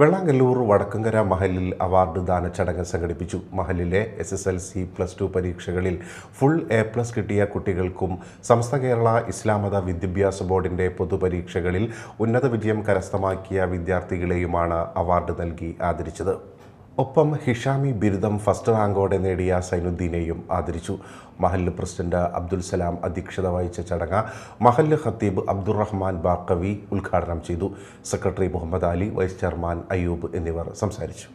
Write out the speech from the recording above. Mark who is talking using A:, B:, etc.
A: വെള്ളാങ്കല്ലൂർ വടക്കുംകര മഹലിൽ അവാർഡ് ദാന ചടങ്ങ് സംഘടിപ്പിച്ചു മഹലിലെ S S L C plus two പരീക്ഷകളിൽ ഫുൾ എ പ്ലസ് കിട്ടിയ കുട്ടികൾക്കും സമസ്ത കേരള ഇസ്ലാമത വിദ്യാഭ്യാസ ബോർഡിൻ്റെ പൊതുപരീക്ഷകളിൽ ഉന്നത വിജയം കരസ്ഥമാക്കിയ വിദ്യാർത്ഥികളെയുമാണ് അവാർഡ് നൽകി ആദരിച്ചത് ഒപ്പം ഹിഷാമി ബിരുദം ഫസ്റ്റ് റാങ്കോടെ നേടിയ സൈനുദ്ദീനെയും ആദരിച്ചു മഹല്ല് പ്രസിഡന്റ് അബ്ദുൽ സലാം അധ്യക്ഷത വഹിച്ച ചടങ്ങ് മഹല്ല് ഖത്തീബ് അബ്ദുറഹ്മാൻ ബാക്കവി ഉദ്ഘാടനം ചെയ്തു secretary Muhammad Ali vice chairman Ayyub എന്നിവർ സംസാരിച്ചു